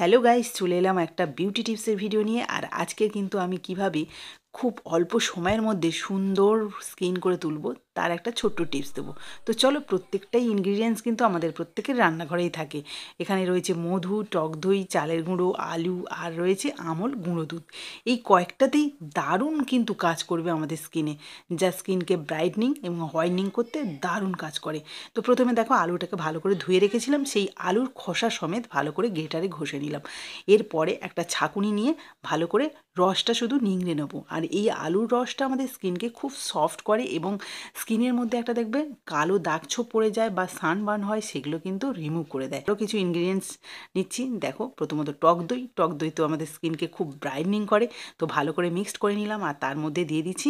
hello guys চলে এলাম একটা বিউটি টিপসের ভিডিও নিয়ে আর আজকে কিন্তু আমি কিভাবে খুব অল্প সময়ের মধ্যে সুন্দর স্কিন করে তুলব তার একটা ছোট্ট টিপস দেবো তো চলো প্রত্যেকটাই ইনগ্রিডিয়েন্টস কিন্তু আমাদের প্রত্যেকের রান্নাঘরেই থাকে এখানে রয়েছে মধু টক দই চালের গুঁড়ো আলু আর রয়েছে আমল গুঁড়ো দুধ এই কয়েকটাতেই দারুণ কিন্তু কাজ করবে আমাদের স্কিনে যা স্কিনকে ব্রাইটনিং এবং হোয়াইটনিং করতে দারুণ কাজ করে তো প্রথমে দেখো আলুটাকে ভালো করে ধুয়ে রেখেছিলাম সেই আলুর খোসা সমেত ভালো করে গেটারে ঘষে নিলাম এরপরে একটা ছাকুনি নিয়ে ভালো করে রসটা শুধু নিংড়ে নেবো আর আর এই আলুর রসটা আমাদের স্কিনকে খুব সফট করে এবং স্কিনের মধ্যে একটা দেখবে কালো দাগ ছোপ পড়ে যায় বা সানবার্ন হয় সেগুলো কিন্তু রিমুভ করে দেয় আরও কিছু ইনগ্রিডিয়েন্টস নিচ্ছি দেখো প্রথমত টক দই টক দই তো আমাদের স্কিনকে খুব ব্রাইটনিং করে তো ভালো করে মিক্সড করে নিলাম আর তার মধ্যে দিয়ে দিচ্ছি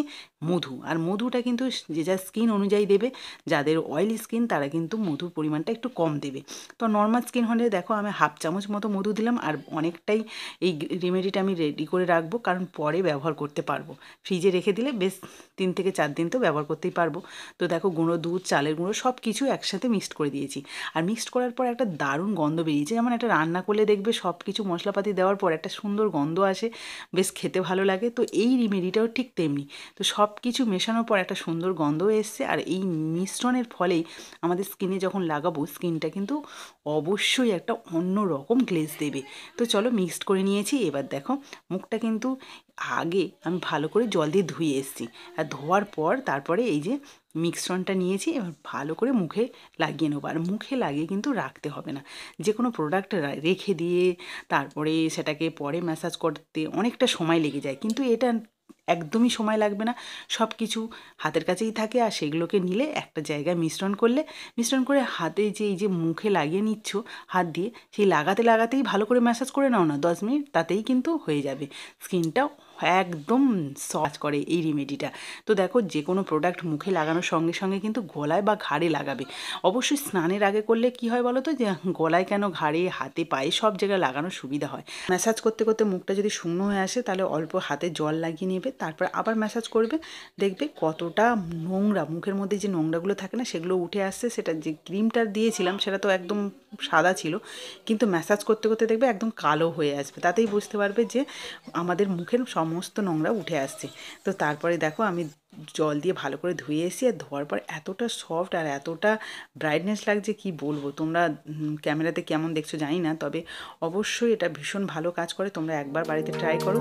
মধু আর মধুটা কিন্তু যে যার স্কিন অনুযায়ী দেবে যাদের অয়েলি স্কিন তারা কিন্তু মধুর পরিমাণটা একটু কম দেবে তো নর্মাল স্কিন হলে দেখো আমি হাফ চামচ মতো মধু দিলাম আর অনেকটাই এই রেমেডিটা আমি রেডি করে রাখবো কারণ পরে ব্যবহার করতে পারবো পারবো ফ্রিজে রেখে দিলে বেশ তিন থেকে চার দিন তো ব্যবহার করতেই পারবো তো দেখো গুঁড়ো দুধ চালের গুঁড়ো সব কিছু একসাথে মিক্সড করে দিয়েছি আর মিক্সড করার পর একটা দারুণ গন্ধ বেরিয়েছে যেমন একটা রান্না করলে দেখবে সব কিছু মশলাপাতি দেওয়ার পর একটা সুন্দর গন্ধ আসে বেশ খেতে ভালো লাগে তো এই রিমেডিটাও ঠিক তেমনি তো সব কিছু মেশানোর পর একটা সুন্দর গন্ধ এসছে আর এই মিশ্রণের ফলেই আমাদের স্কিনে যখন লাগাবো স্কিনটা কিন্তু অবশ্যই একটা অন্য রকম গ্লেজ দেবে তো চলো মিক্সড করে নিয়েছি এবার দেখো মুখটা কিন্তু আগে আমি ভালো করে জল দিয়ে ধুয়ে এসেছি আর ধোয়ার পর তারপরে এই যে মিক্সরনটা নিয়েছি এবার ভালো করে মুখে লাগিয়ে নেবো আর মুখে লাগিয়ে কিন্তু রাখতে হবে না যে কোনো প্রোডাক্ট রেখে দিয়ে তারপরে সেটাকে পরে ম্যাসাজ করতে অনেকটা সময় লেগে যায় কিন্তু এটা একদমই সময় লাগবে না সব কিছু হাতের কাছেই থাকে আর সেগুলোকে নিলে একটা জায়গায় মিশ্রণ করলে মিশ্রণ করে হাতে যে এই যে মুখে লাগিয়ে নিচ্ছ হাত দিয়ে সেই লাগাতে লাগাতেই ভালো করে ম্যাসাজ করে নাও না দশ মিনিট তাতেই কিন্তু হয়ে যাবে স্কিনটা একদম সজ করে এই রেমেডিটা তো দেখো যে কোনো প্রোডাক্ট মুখে লাগানোর সঙ্গে সঙ্গে কিন্তু গলায় বা ঘাড়ে লাগাবে অবশ্যই স্নানের আগে করলে কি হয় বলো তো যে গলায় কেন ঘাড়ে হাতে পায়ে সব জায়গায় লাগানোর সুবিধা হয় ম্যাসাজ করতে করতে মুখটা যদি শুকনো হয়ে আসে তাহলে অল্প হাতে জল লাগিয়ে নেবে তারপর আবার ম্যাসাজ করবে দেখবে কতটা নোংরা মুখের মধ্যে যে নোংরাগুলো থাকে না সেগুলো উঠে আসছে সেটা যে ক্রিমটা দিয়েছিলাম সেটা তো একদম সাদা ছিল কিন্তু ম্যাসাজ করতে করতে দেখবে একদম কালো হয়ে আসবে তাতেই বুঝতে পারবে যে আমাদের মুখের সম সমস্ত নোংরা উঠে আসছে তো তারপরে দেখো আমি জল দিয়ে ভালো করে ধুয়ে এসি আর ধোয়ার পর এতটা সফট আর এতটা ব্রাইটনেস লাগছে কি বলবো তোমরা ক্যামেরাতে কেমন দেখছো জানি না তবে অবশ্যই এটা ভীষণ ভালো কাজ করে তোমরা একবার বাড়িতে ট্রাই করো